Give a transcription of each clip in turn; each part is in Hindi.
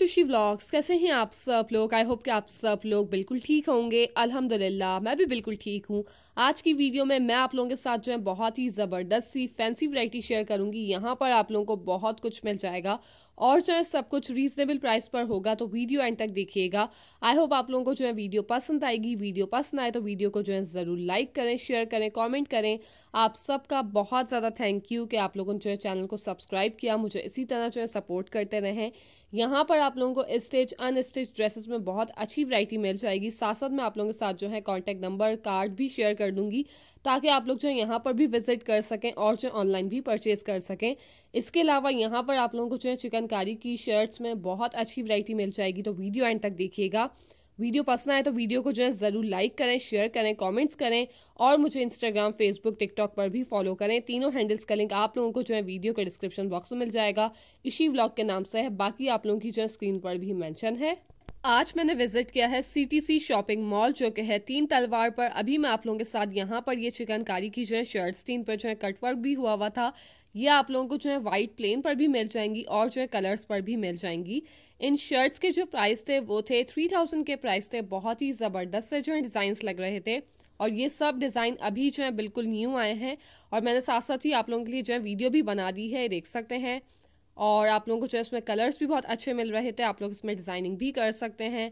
टू शी व्लॉग्स कैसे हैं आप सब लोग आई होप कि आप सब लोग बिल्कुल ठीक होंगे अल्हम्दुलिल्लाह मैं भी बिल्कुल ठीक हूँ आज की वीडियो में मैं आप लोगों के साथ जो है बहुत ही ज़बरदस्त सी फैंसी वैरायटी शेयर करूंगी यहाँ पर आप लोगों को बहुत कुछ मिल जाएगा और जो है सब कुछ रीजनेबल प्राइस पर होगा तो वीडियो एंड तक देखिएगा आई होप आप लोगों को जो है वीडियो पसंद आएगी वीडियो पसंद आए तो वीडियो को जो है ज़रूर लाइक करें शेयर करें कॉमेंट करें आप सबका बहुत ज़्यादा थैंक यू कि आप लोगों ने जो है चैनल को सब्सक्राइब किया मुझे इसी तरह जो है सपोर्ट करते रहें यहाँ पर आप लोगों को स्टेज अनस्टिच ड्रेसेस में बहुत अच्छी वैरायटी मिल जाएगी साथ साथ में आप लोगों के साथ जो है कॉन्टेक्ट नंबर कार्ड भी शेयर कर कर दूंगी ताकि आप लोग जो यहाँ पर भी विज़िट कर सकें और जो ऑनलाइन भी परचेज़ कर सकें इसके अलावा यहाँ पर आप लोगों को जो है चिकनकारी की शर्ट्स में बहुत अच्छी वरायटी मिल जाएगी तो वीडियो एंड तक देखिएगा वीडियो पसंद आए तो वीडियो को जो है ज़रूर लाइक करें शेयर करें कमेंट्स करें और मुझे इंस्टाग्राम फेसबुक टिकटॉक पर भी फॉलो करें तीनों हैंडल्स का लिंक आप लोगों को जो है वीडियो के डिस्क्रिप्शन बॉक्स में मिल जाएगा इसी ब्लॉग के नाम से है बाकी आप लोगों की जो है स्क्रीन पर भी मेंशन है आज मैंने विजिट किया है सीटीसी शॉपिंग मॉल जो कि है तीन तलवार पर अभी मैं आप लोगों के साथ यहाँ पर ये चिकनकारी की जो है शर्ट्स तीन पर जो है कटवर्क भी हुआ हुआ था ये आप लोगों को जो है वाइट प्लेन पर भी मिल जाएंगी और जो है कलर्स पर भी मिल जाएंगी इन शर्ट्स के जो प्राइस थे वो थे थ्री थाउजेंड के प्राइस थे बहुत ही ज़बरदस्त से जो है डिज़ाइंस लग रहे थे और ये सब डिज़ाइन अभी जो है बिल्कुल न्यू आए हैं और मैंने साथ साथ ही आप लोगों के लिए जो है वीडियो भी बना दी है देख सकते हैं और आप लोगों को जो है इसमें कलर्स भी बहुत अच्छे मिल रहे थे आप लोग इसमें डिज़ाइनिंग भी कर सकते हैं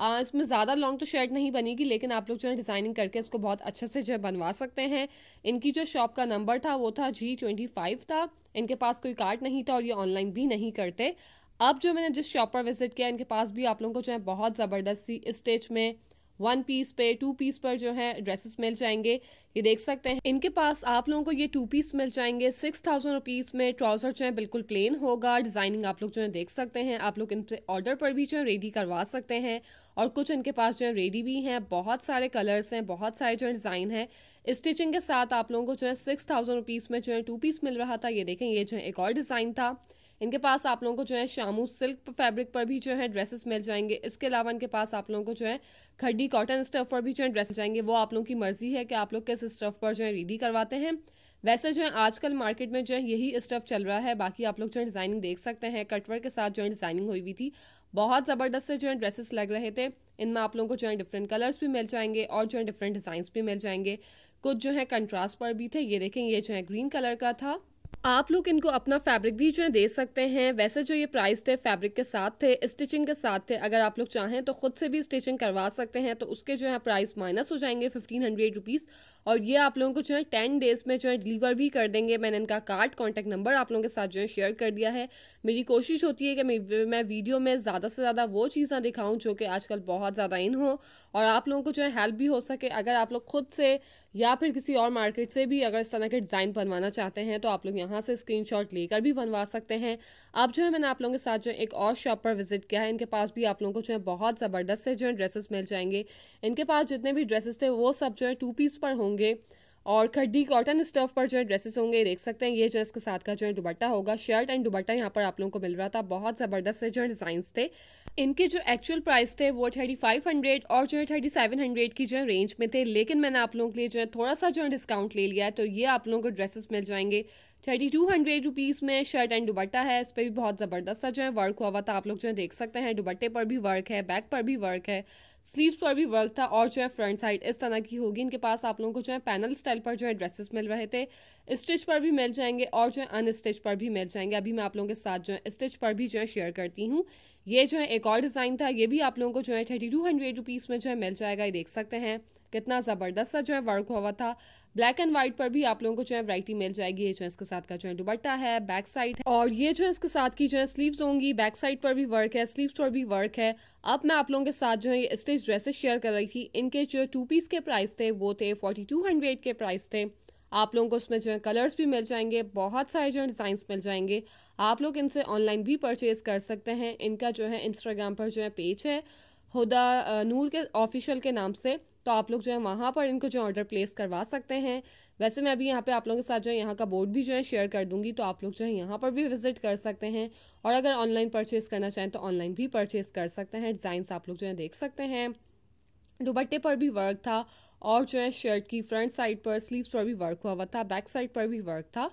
आ, इसमें ज़्यादा लॉन्ग तो शर्ट नहीं बनेगी लेकिन आप लोग जो है डिज़ाइनिंग करके इसको बहुत अच्छे से जो है बनवा सकते हैं इनकी जो शॉप का नंबर था वो था जी ट्वेंटी फाइव था इनके पास कोई कार्ड नहीं था और ये ऑनलाइन भी नहीं करते अब जो मैंने जिस शॉप पर विज़िट किया इनके पास भी आप लोगों को जो है बहुत ज़बरदस्त सी स्टेज में वन पीस पे टू पीस पर जो है ड्रेसेस मिल जाएंगे ये देख सकते हैं इनके पास आप लोगों को ये टू पीस मिल जाएंगे सिक्स थाउजेंड रुपीज़ में ट्राउज़र जो है बिल्कुल प्लेन होगा डिज़ाइनिंग आप लोग जो है देख सकते हैं आप लोग इनसे ऑर्डर पर भी जो है रेडी करवा सकते हैं और कुछ इनके पास जो है रेडी भी हैं बहुत सारे कलर्स हैं बहुत सारे जो है डिज़ाइन है स्टिचिंग के साथ आप लोगों को जो है सिक्स थाउजेंड रुपीज़ में जो है टू पीस मिल रहा था ये देखें ये जो है एक और डिज़ाइन था इनके पास आप लोगों को जो है शामू सिल्क फैब्रिक पर भी जो है ड्रेसेस मिल जाएंगे इसके अलावा इनके पास आप लोगों को जो है खड्डी कॉटन स्टफ पर भी जो है ड्रेस जाएंगे वो आप लोगों की मर्जी है कि आप लोग किस स्टफ पर जो है रेडी करवाते हैं वैसे जो है आजकल मार्केट में जो है यही स्टफ चल रहा है बाकी आप लोग जो है डिज़ाइनिंग देख सकते हैं कटवर के साथ जो है डिज़ाइनिंग हुई हुई थी बहुत ज़बरदस्त से जो है ड्रेसेस लग रहे थे इनमें आप लोगों को जो है डिफरेंट कलर्स भी मिल जाएंगे और जो है डिफरेंट डिजाइन भी मिल जाएंगे कुछ जो है कंट्रास्ट पर भी थे ये देखें ये जो है ग्रीन कलर का था आप लोग इनको अपना फैब्रिक भी जो है दे सकते हैं वैसे जो ये प्राइस थे फैब्रिक के साथ थे स्टिचिंग के साथ थे अगर आप लोग चाहें तो खुद से भी स्टिचिंग करवा सकते हैं तो उसके जो है प्राइस माइनस हो जाएंगे फिफ्टीन हंड्रेड रुपीज़ और ये आप लोगों को जो है टेन डेज़ में जो है डिलीवर भी कर देंगे मैंने इनका कार्ड कॉन्टैक्ट नंबर आप लोगों के साथ जो है शेयर कर दिया है मेरी कोशिश होती है कि मैं वीडियो में ज़्यादा से ज़्यादा वो चीज़ें दिखाऊँ जो कि आजकल बहुत ज़्यादा इन हो और आप लोगों को जो है हेल्प भी हो सके अगर आप लोग खुद से या फिर किसी और मार्केट से भी अगर इस तरह के डिज़ाइन बनवाना चाहते हैं तो आप लोग यहाँ से शॉट लेकर भी बनवा सकते हैं अब जो है मैंने आप लोगों के साथ जो एक और शॉप पर विजिट किया है इनके पास भी आप लोगों को जो है बहुत ज़बरदस्त से जो है ड्रेसेस मिल जाएंगे इनके पास जितने भी ड्रेसेस थे वो सब जो है टू पीस पर होंगे और खड्डी कॉटन स्टफ पर जो है ड्रेसेस होंगे देख सकते हैं ये जो इसके साथ का जो है दुबट्टा होगा शर्ट एंड दुबट्टा यहाँ पर आप लोगों को मिल रहा था बहुत ज़बरदस्त से जो है डिज़ाइंस थे इनके जो एक्चुअल प्राइस थे वो थर्टी फाइव हंड्रेड और जो है थर्टी सेवन हंड्रेड की जो है रेंज में थे लेकिन मैंने आप लोगों के लिए जो है थोड़ा सा जो है डिस्काउंट ले लिया है तो ये आप लोगों को ड्रेसेस मिल जाएंगे थर्टी टू हंड्रेड रुपीज़ में शर्ट एंड दुबट्टा है इस पर भी बहुत ज़बरदस्त सा जो है वर्क हुआ हुआ था आप लोग जो है देख सकते हैं दुबट्टे पर भी वर्क है बैक पर भी वर्क है स्लीव्स पर भी वर्क था और जो है फ्रंट साइड इस तरह की होगी इनके पास आप लोगों को जो है पैनल स्टाइल पर जो है ड्रेसेस मिल रहे थे स्टिच पर भी मिल जाएंगे और जो है अनस्टिच पर भी मिल जाएंगे अभी मैं आप लोगों के साथ जो है स्टिच पर भी जो है शेयर करती हूँ ये जो है एक और डिज़ाइन था ये भी आप लोगों को जो है थर्टी टू हंड्रेड रुपीज़ में जो है मिल जाएगा ये देख सकते हैं कितना ज़बरदस्त सा जो है वर्क हुआ था ब्लैक एंड व्हाइट पर भी आप लोगों को जो है वराइटी मिल जाएगी ये जो है इसके साथ का जो है दुबट्टा है बैक साइड है और ये जो है इसके साथ की जो है स्लीव्स होंगी बैक साइड पर भी वर्क है स्लीव्स पर भी वर्क है अब मैं आप लोगों के साथ जो है ये स्टेज ड्रेसेस शेयर कर रही थी इनके जो टू पीस के प्राइस थे वो थे फोर्टी टू हंड्रेड के प्राइस थे आप लोगों को उसमें जो है कलर्स भी मिल जाएंगे बहुत सारे जो है डिज़ाइंस मिल जाएंगे आप लोग इनसे ऑनलाइन भी परचेज़ कर सकते हैं इनका जो है इंस्टाग्राम पर जो है पेज है हुदा नूर के ऑफिशियल के नाम से तो आप लोग जो है वहाँ पर इनको जो ऑर्डर प्लेस करवा सकते हैं वैसे मैं अभी यहाँ पे आप लोगों के साथ जो है यहाँ का बोर्ड भी जो है शेयर कर दूंगी तो आप लोग जो है यहाँ पर भी विजिट कर सकते हैं और अगर ऑनलाइन परचेज़ करना चाहें तो ऑनलाइन भी परचेज़ कर सकते हैं डिज़ाइंस आप लोग जो है देख सकते हैं दुबट्टे पर भी वर्क था और जो है शर्ट की फ्रंट साइड पर स्लीव्स पर भी वर्क हुआ हुआ था बैक साइड पर भी वर्क था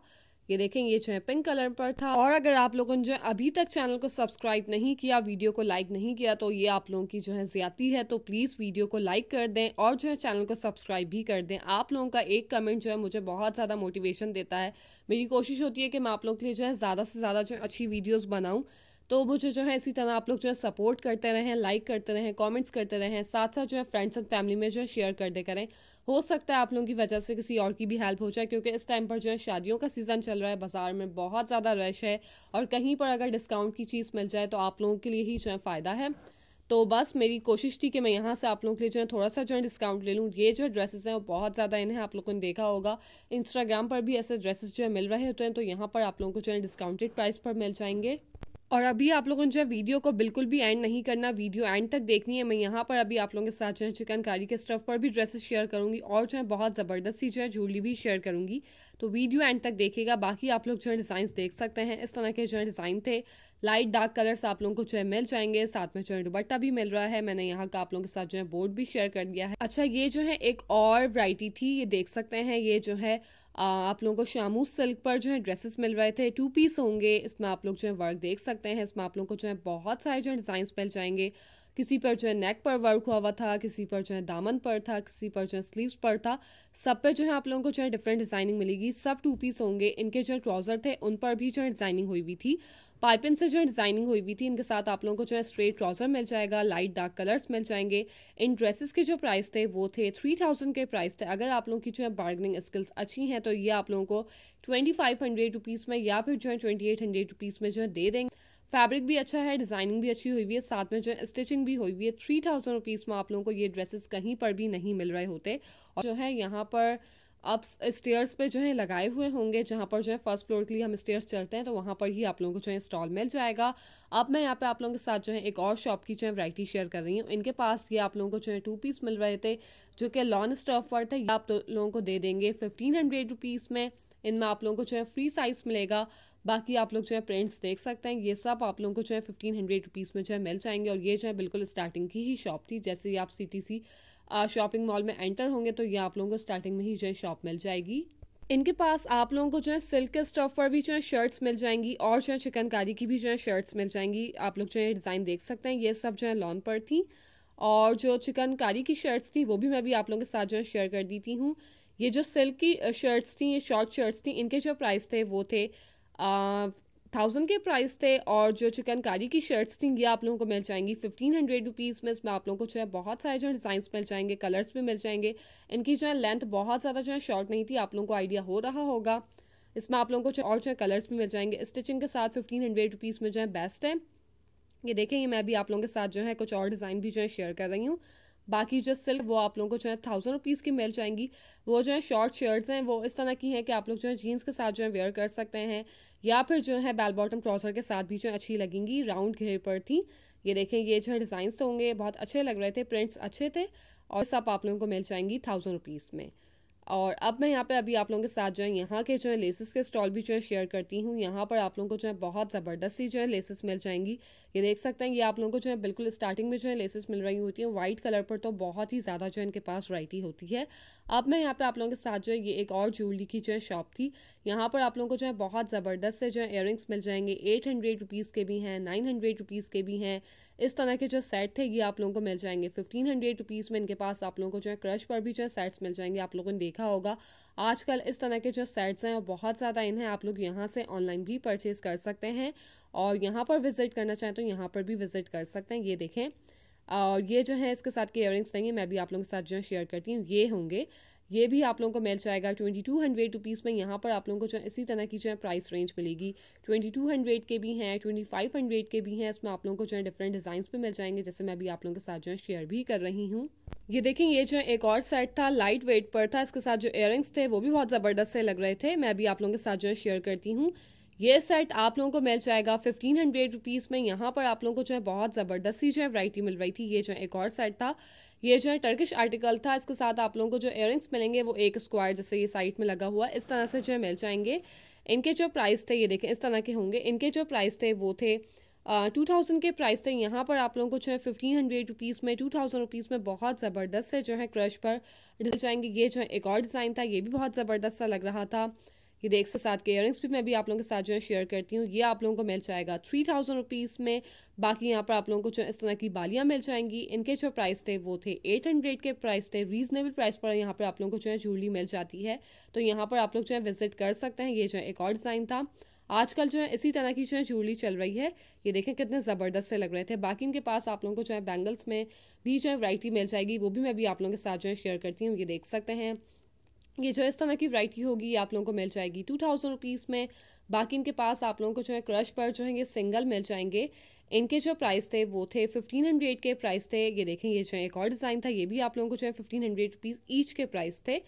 ये देखें ये जो है पिंक कलर पर था और अगर आप लोगों ने जो है अभी तक चैनल को सब्सक्राइब नहीं किया वीडियो को लाइक नहीं किया तो ये आप लोगों की जो है ज्यादा है तो प्लीज़ वीडियो को लाइक कर दें और जो है चैनल को सब्सक्राइब भी कर दें आप लोगों का एक कमेंट जो है मुझे बहुत ज़्यादा मोटिवेशन देता है मेरी कोशिश होती है कि मैं आप लोगों के लिए जो है ज़्यादा से ज़्यादा जो है अच्छी वीडियोज़ बनाऊँ तो मुझे जो है इसी तरह आप लोग जो है सपोर्ट करते रहें लाइक करते रहें कमेंट्स करते रहें साथ साथ जो है फ्रेंड्स एंड फैमिली में जो है शेयर करते करें हो सकता है आप लोगों की वजह से किसी और की भी हेल्प हो जाए क्योंकि इस टाइम पर जो है शादियों का सीज़न चल रहा है बाज़ार में बहुत ज़्यादा रश है और कहीं पर अगर डिस्काउंट की चीज़ मिल जाए तो आप लोगों के लिए ही जो है फ़ायदा है तो बस मेरी कोशिश थी कि मैं यहाँ से आप लोगों के लिए जो है थोड़ा सा जो है डिस्काउंट ले लूँ ये जो ड्रेसेस हैं वो बहुत ज़्यादा इन्हें आप लोगों ने देखा होगा इंस्टाग्राम पर भी ऐसे ड्रेसेस जो है मिल रहे होते हैं तो यहाँ पर आप लोगों को जो है डिस्काउंटेड प्राइस पर मिल जाएंगे और अभी आप लोगों ने जो है वीडियो को बिल्कुल भी एंड नहीं करना वीडियो एंड तक देखनी है मैं यहाँ पर अभी आप लोगों के साथ जो है चिकनकारी के स्टफ पर भी ड्रेसेस शेयर करूँगी और जो है बहुत ज़बरदस्त सी जो है जूली भी शेयर करूँगी तो वीडियो एंड तक देखेगा बाकी आप लोग जो है डिज़ाइन देख सकते हैं इस तरह के जो है डिज़ाइन थे लाइट डार्क कलर्स आप लोगों को जो है मिल जाएंगे साथ में जो है दुबट्टा भी मिल रहा है मैंने यहाँ का आप लोगों के साथ जो है बोर्ड भी शेयर कर दिया है अच्छा ये जो है एक और वैरायटी थी ये देख सकते हैं ये जो है आप लोगों को शामू सिल्क पर जो है ड्रेसेस मिल रहे थे टू पीस होंगे इसमें आप लोग जो है वर्क देख सकते हैं इसमें आप लोगों को जो है बहुत सारे जो है डिज़ाइंस मिल जाएंगे किसी पर जो है नेक पर वर्क हुआ हुआ था किसी पर जो है दामन पर था किसी पर जो है स्लीव पर था सब पर जो है आप लोगों को जो है डिफरेंट डिजाइनिंग मिलेगी सब टू पीस होंगे इनके जो ट्राउजर थे उन पर भी जो है डिजाइनिंग हुई हुई थी पाइपिन से जो है डिजाइनिंग हुई हुई थी इनके साथ आप लोगों को जो है स्ट्रेट ट्राउजर मिल जाएगा लाइट डार्क कलर्स मिल जाएंगे इन ड्रेसेस के जो प्राइस थे वो थे थ्री थाउजेंड के प्राइस थे अगर आप लोगों की जो है बार्गनिंग स्किल्स अच्छी हैं तो ये आप लोगों को ट्वेंटी फाइव हंड्रेड रुपीज़ में या फिर जो है ट्वेंटी एट हंड्रेड रुपीज़ में जो है दे देंगे फैब्रिक भी अच्छा है डिज़ाइनिंग भी अच्छी हुई हुई है साथ में जो है स्टिचिंग भी हुई हुई है थ्री थाउजेंड रुपीज़ में आप लोगों को ये ड्रेसेस कहीं पर भी नहीं मिल रहे होते और जो है यहाँ पर आप स्टेयर्स पे जो है लगाए हुए होंगे जहाँ पर जो है फर्स्ट फ्लोर के लिए हम स्टेयर्स चलते हैं तो वहाँ पर ही आप लोगों को जो है स्टॉल मिल जाएगा अब मैं यहाँ पे आप लोगों के साथ जो है एक और शॉप की जो है वैरायटी शेयर कर रही हूँ इनके पास ये आप लोगों को जो है टू पीस मिल रहे थे जो कि लॉन स्टफ पर थे ये आप लोगों को दे देंगे फिफ्टीन हंड्रेड रुपीज़ में इनमें आप लोगों को जो है फ्री साइज़ मिलेगा बाकी आप लोग जो है प्रिंट्स देख सकते हैं ये सब आप लोगों को जो है फिफ्टीन हंड्रेड रुपीज़ में जो है मिल जाएंगे और ये जो है बिल्कुल स्टार्टिंग की ही शॉप थी जैसे ही आप सी शॉपिंग मॉल में एंटर होंगे तो ये आप लोगों को स्टार्टिंग में ही जो है शॉप मिल जाएगी इनके पास आप लोगों को जो है सिल्क के स्टफ पर भी जो है शर्ट्स मिल जाएंगी और जो है चिकनकारी की भी जो है शर्ट्स मिल जाएंगी आप लोग जो है डिज़ाइन देख सकते हैं ये सब जो है लॉन पर थी और जो चिकनकारी की शर्ट्स थी वो भी मैं भी आप लोगों के साथ जो है शेयर कर देती हूँ ये जो सिल्क की शर्ट्स थी ये शॉर्ट शर्ट्स थी इनके जो प्राइस थे वो थे थाउजेंड के प्राइस थे और जो चिकनकारी की शर्ट्स थी ये आप लोगों को मिल जाएंगी फिफ्टीन हंड्रेड रुपीज़ में इसमें आप लोगों को जो है बहुत सारे जो है डिज़ाइंस मिल जाएंगे कलर्स भी मिल जाएंगे इनकी जो है लेंथ बहुत ज़्यादा जो है शॉर्ट नहीं थी आप लोगों को आइडिया हो रहा होगा इसमें आप लोगों को और जो है कलर्स भी मिल जाएंगे स्टिचिंग के साथ फिफ्टीन हंड्रेड रुपीज़ में जो है बेस्ट है ये देखें ये मैं भी आप लोगों के साथ जो है कुछ और डिज़ाइन भी जो है शेयर कर रही हूँ बाकी जो सिल्क वो आप लोगों को जो है थाउजेंड रुपीज़ की मिल जाएंगी वो जो है शॉर्ट शर्ट्स हैं वो इस तरह की हैं कि आप लोग जो है जीन्स के साथ जो है वेयर कर सकते हैं या फिर जो है बेल बॉटम ट्राउज़र के साथ भी जो है अच्छी लगेंगी राउंड घेर पर थी ये देखें ये जो है डिज़ाइंस तो होंगे बहुत अच्छे लग रहे थे प्रिंट्स अच्छे थे और सब आप लोगों को मिल जाएंगी थाउजेंड रुपीज़ में और अब मैं यहाँ पे अभी आप लोगों के साथ जो है यहाँ के जो है लेसेस के स्टॉल भी जो है शेयर करती हूँ यहाँ पर आप लोगों को जो है बहुत ज़बरदस्ती जो है लेसेस मिल जाएंगी ये देख सकते हैं ये आप लोगों को जो है बिल्कुल स्टार्टिंग में जो है लेसेस मिल रही होती हैं वाइट कलर पर तो बहुत ही ज़्यादा जो है इनके पास वराइटी होती है अब मैं यहाँ पर आप लोगों के साथ जो है ये एक और ज्वेलरी की जो है शॉप थी यहाँ पर आप लोगों को जो है बहुत ज़बरदस्त से जो है इयर मिल जाएंगे एट हंड्रेड रुपीज़ के भी हैं नाइन हंड्रेड रुपीज़ के भी हैं इस तरह के जो सेट थे ये आप लोगों को मिल जाएंगे फिफ्टीन हंड्रेड रुपीज़ में इनके पास आप लोगों को जो है क्रश पर भी जो है सेट्स मिल जाएंगे आप लोगों ने देखा होगा आजकल इस तरह के जो सेट्स हैं बहुत ज़्यादा इन्हें आप लोग यहाँ से ऑनलाइन भी परचेज़ कर सकते हैं और यहाँ पर विज़िट करना चाहें तो यहाँ पर भी विज़िट कर सकते हैं ये देखें और ये जो है इसके साथ के रिंग्स नहीं है मैं भी आप लोगों के साथ जो शेयर करती हूँ ये होंगे ये भी आप लोगों को मिल जाएगा ट्वेंटी टू हंड्रेड रुपीज़ में यहाँ पर आप लोगों को जो इसी तरह की जो है प्राइस रेंज मिलेगी ट्वेंटी टू हंड्रेड के भी हैं ट्वेंटी फाइव हंड्रेड के भी हैं इसमें आप लोगों को जो है डिफरेंट डिज़ाइंस पे मिल जाएंगे जैसे मैं भी आप लोगों के साथ जो है शेयर भी कर रही हूँ ये देखें ये जो एक और सेट था लाइट वेट पर था इसके साथ जो इयरिंग्स थे वो भी बहुत ज़बरदस्त से लग रहे थे मैं अभी आप लोगों के साथ जो है शेयर करती हूँ ये सेट आप लोगों को मिल जाएगा फिफ्टीन हंड्रेड रुपीज़ में यहाँ पर आप लोगों को जो है बहुत ज़बरदस्त सी जो है वैरायटी मिल रही थी ये जो है एक और सेट था ये जो है टर्किश आर्टिकल था इसके साथ आप लोगों को जो इयरिंग्स मिलेंगे वो एक स्क्वायर जैसे ये साइड में लगा हुआ इस तरह से जो है मिल जाएंगे इनके जो प्राइस थे ये देखें इस तरह के होंगे इनके जो प्राइस थे वो थे टू थाउजेंड के प्राइस थे यहाँ पर आप लोगों को जो है फिफ्टीन हंड्रेड रुपीज़ में टू थाउजेंड रुपीज़ में बहुत ज़बरदस्त है जो है क्रश पर डिज़ाइन जाएंगे ये जो है एक और डिज़ाइन था ये भी बहुत ज़बरदस्त सा लग रहा था ये देख से साथ के इयरिंग्स भी मैं भी आप लोगों के साथ जो है शेयर करती हूँ ये आप लोगों को मिल जाएगा थ्री थाउजेंड रुपीज़ में बाकी यहाँ पर आप लोगों को जो इस तरह की बालियाँ मिल जाएंगी इनके जो प्राइस थे वो थे एट हंड्रेड के प्राइस थे रीजनेबल प्राइस पर यहाँ पर आप लोगों को जो है ज्वेलरी मिल जाती है तो यहाँ पर आप लोग जो है विजिट कर सकते हैं ये जो है एक और डिज़ाइन था आजकल जो है इसी तरह की जो है ज्वेलरी चल रही है ये देखें कितने ज़बरदस्त से लग रहे थे बाकी इनके पास आप लोगों को जो है बैंगल्स में भी जो है वराइटी मिल जाएगी वो भी मैं भी आप लोगों के साथ जो है शेयर करती हूँ ये देख सकते हैं ये जो इस तरह की वरायटी होगी आप लोगों को मिल जाएगी टू थाउजेंड रुपीज़ में बाकी इनके पास आप लोगों को जो है क्रश पर जो है ये सिंगल मिल जाएंगे इनके जो प्राइस थे वो थे फिफ्टीन हंड्रेड के प्राइस थे ये देखें ये जो है एक और डिज़ाइन था ये भी आप लोगों को जो है फिफ्टीन हंड्रेड रुपीज़ ईच के प्राइस थे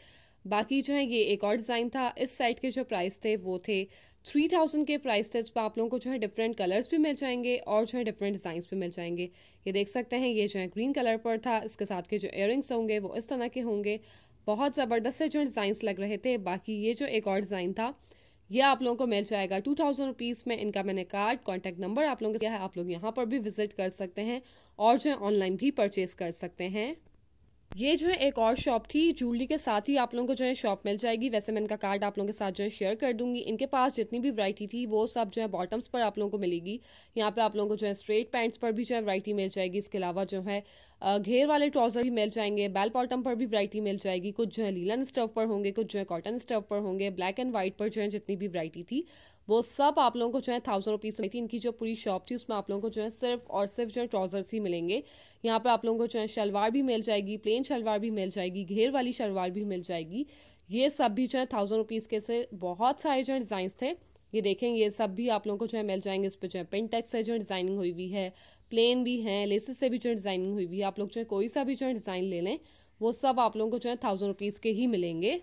बाकी जो है ये एक और डिज़ाइन था इस साइड के जो प्राइस थे वो थे थ्री थाउजेंड के प्राइस टच पर आप लोगों को जो है डिफरेंट कलर्स भी मिल जाएंगे और जो है डिफरेंट डिज़ाइंस भी मिल जाएंगे ये देख सकते हैं ये जो है ग्रीन कलर पर था इसके साथ के जो इयर होंगे वो इस तरह के होंगे बहुत ज़बरदस्त से जो डिज़ाइंस लग रहे थे बाकी ये जो एक और डिज़ाइन था यह आप लोगों को मिल जाएगा टू थाउजेंड रुपीज़ में इनका मैंने कार्ड कॉन्टैक्ट नंबर आप लोगों दिया है आप लोग यहाँ पर भी विजिट कर सकते हैं और जो है ऑनलाइन भी परचेज कर सकते हैं ये जो है एक और शॉप थी ज्वेलरी के साथ ही आप लोगों को जो है शॉप मिल जाएगी वैसे मैं इनका कार्ड आप लोगों के साथ जो है शेयर कर दूंगी इनके पास जितनी भी वैरायटी थी वो सब जो है बॉटम्स पर आप लोगों को मिलेगी यहाँ पे आप लोगों को जो है स्ट्रेट पैंट्स पर भी जो है वैरायटी मिल जाएगी इसके अलावा जो है घेर वाले ट्राउजर भी मिल जाएंगे बेल पॉटम पर भी वरायटी मिल जाएगी कुछ जो है लीलन स्टफ पर होंगे कुछ जो है कॉटन स्टफ पर होंगे ब्लैक एंड व्हाइट पर जो है जितनी भी वरायटी थी वो सब आप लोगों को जो है थाउजेंड रुपीज़ हुई थी इनकी जो पूरी शॉप थी उसमें आप लोगों को जो है सिर्फ और सिर्फ जो है ट्राउजर्स ही मिलेंगे यहाँ पर आप लोगों को जो है शलवार भी मिल जाएगी प्लेन शलवार भी मिल जाएगी घेर वाली शलवार भी मिल जाएगी ये सब भी जो है थाउजेंड रुपीज़ के से बहुत सारे जो डिजाइन डिज़ाइंस थे ये देखें ये सब भी आप लोगों को जो है मिल जाएंगे इस पर जो है पिन से जो डिज़ाइनिंग हुई हुई है प्लेन भी हैं लेसेस से भी जो डिज़ाइनिंग हुई हुई है आप लोग जो है कोई सा भी जो है डिज़ाइन ले लें वो सब आप लोगों को जो है थाउजेंड रुपीज़ के ही मिलेंगे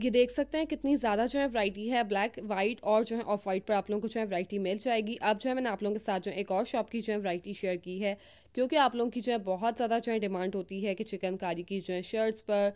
ये देख सकते हैं कितनी ज़्यादा जो है वरायटी है ब्लैक वाइट और जो है ऑफ वाइट पर आप लोगों को जो है वरायटी मिल जाएगी अब जो है मैंने आप लोगों के साथ जो है एक और शॉप की जो है वरायटी शेयर की है क्योंकि आप लोगों की जो है बहुत ज़्यादा जो है डिमांड होती है कि चिकनकारी की जो है शर्ट्स पर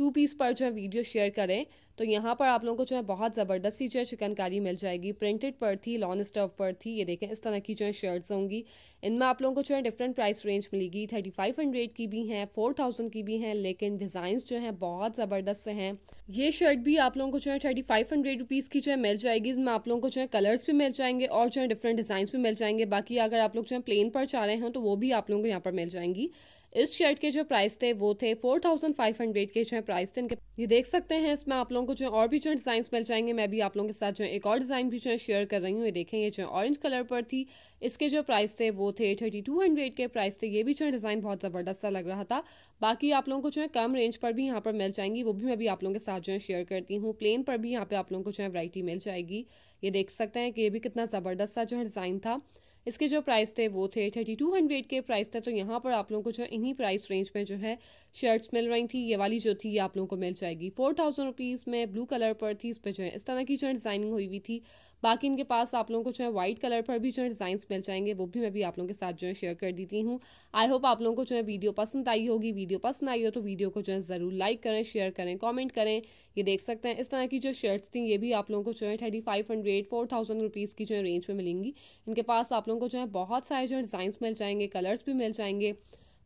टू पीस पर जो है वीडियो शेयर करें तो यहाँ पर आप लोगों को जो है बहुत ज़बरदस्ती जो है चिकनकारी मिल जाएगी प्रिंटेड पर थी लॉन स्टफ पर थी ये देखें इस तरह की जो है शर्ट्स होंगी इनमें आप लोगों को जो है डिफरेंट प्राइस रेंज मिलेगी थर्टी फाइव हंड्रेड की भी हैं फोर थाउजेंड की भी हैं लेकिन डिज़ाइन जो हैं बहुत ज़बरदस्त हैं ये शर्ट भी आप लोगों को जो है थर्टी फाइव हंड्रेड रुपीज़ की जो है मिल जाएगी इसमें आप लोगों को जो है कलर्स भी मिल जाएंगे और जो है डिफरेंट डिजाइन भी मिल जाएंगे बाकी अगर आप लोग जो है प्लेन पर चाह रहे हो तो वो भी आप लोगों को यहाँ पर मिल जाएंगी इस शर्ट के जो प्राइस थे वो थे फोर थाउजेंड फाइव हंड्रेड के जो है प्राइस थे इनके ये देख सकते हैं इसमें आप लोगों को जो है और भी जो डिज़ाइन मिल जाएंगे मैं भी आप लोगों के साथ जो है एक और डिज़ाइन भी जो है शेयर कर रही हूँ ये देखें ये जो ऑरेंज कलर पर थी इसके जो प्राइस थे वो थे थर्टी टू हंड्रेड के प्राइस थे ये भी जो है डिज़ाइन बहुत ज़बरदस्त सा लग रहा था बाकी आप लोगों को जो है कम रेंज पर भी यहाँ पर मिल जाएंगी वो भी मैं भी आप लोगों के साथ जो है शेयर करती हूँ प्लेन पर भी यहाँ पे आप लोगों को जो है वरायटी मिल जाएगी ये देख सकते हैं कि ये भी कितना ज़बरदस्त सा जो है डिज़ाइन था इसके जो प्राइस थे वो थे थर्टी टू हंड्रेड के प्राइस थे तो यहाँ पर आप लोगों को जो इन्हीं प्राइस रेंज में जो है शर्ट्स मिल रही थी ये वाली जो थी ये आप लोगों को मिल जाएगी फोर थाउजेंड रुपीज़ में ब्लू कलर पर थी इस पर जो है इस तरह की जो डिज़ाइनिंग हुई हुई थी बाकी इनके पास आप लोगों को जो है वाइट कलर पर भी जो है डिजाइन मिल जाएंगे वो भी मैं भी आप लोगों के साथ जो है शेयर कर देती हूँ आई होप आप लोगों को जो है वीडियो पसंद आई होगी वीडियो पसंद आई हो तो वीडियो को जो है ज़रूर लाइक करें शेयर करें कॉमेंट करें ये देख सकते हैं इस तरह की जो शर्ट्स थी ये भी आप लोगों को जो है thirty five hundred four thousand rupees की जो है रेंज में मिलेंगी इनके पास आप लोगों को जो है बहुत सारे जो है डिज़ाइंस मिल जाएंगे कलर्स भी मिल जाएंगे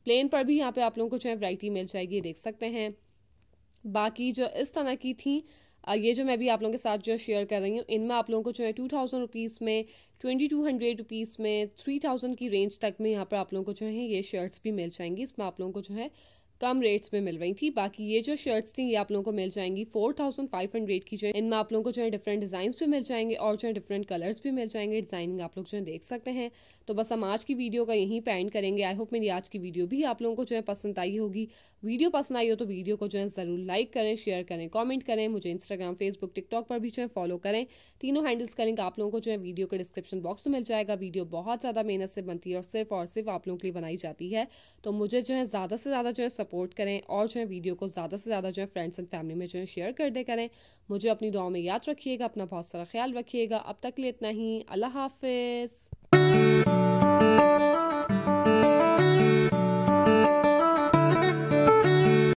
प्लेन पर भी यहाँ पे आप लोगों को जो है वैरायटी मिल जाएगी देख सकते हैं बाकी जो इस तरह की थी ये जो मैं भी आप लोगों के साथ जो शेयर कर रही हूँ इनमें आप लोगों को जो है टू थाउजेंड रुपीज़ में ट्वेंटी टू हंड्रेड रुपीज़ में थ्री थाउजेंड की रेंज तक में यहाँ पर आप लोगों को जो है ये शर्ट्स भी मिल जाएंगी इसमें आप लोगों को जो है कम रेट्स में मिल रही थी बाकी ये जो शर्ट्स थी ये आप लोगों को मिल जाएंगी फोर थाउजेंड फाइव हंड्रेड की जो है इनमें आप लोगों को जो है डिफरेंट डिजाइन भी मिल जाएंगे और जो है डिफरेंट कलर्स भी मिल जाएंगे डिजाइनिंग आप लोग जो है देख सकते हैं तो बस हम आज की वीडियो का यहीं पैंड करेंगे आई होप मेरी आज की वीडियो भी आप लोगों को जो है पसंद आई होगी वीडियो पसंद आई हो तो वीडियो को जो है जरूर लाइक करें शेयर करें कॉमेंट करें मुझे इंस्टाग्राम फेसबुक टिकटॉक पर भी जो है फॉलो करें तीनों हैंडल्स करेंगे आप लोगों को जो है वीडियो का डिस्क्रिप्शन बॉक्स में मिल जाएगा वीडियो बहुत ज्यादा मेहनत से बनती है और सिर्फ और सिर्फ आप लोगों के लिए बनाई जाती है तो मुझे जो है ज्यादा से ज्यादा जो है सपोर्ट करें और जो है वीडियो को ज़्यादा से ज़्यादा जो है फ्रेंड्स एंड फैमिली में जो है शेयर कर दे करें मुझे अपनी दुआ में याद रखिएगा अपना बहुत सारा ख्याल रखिएगा अब तक लिए इतना ही अल्लाह हाफिज़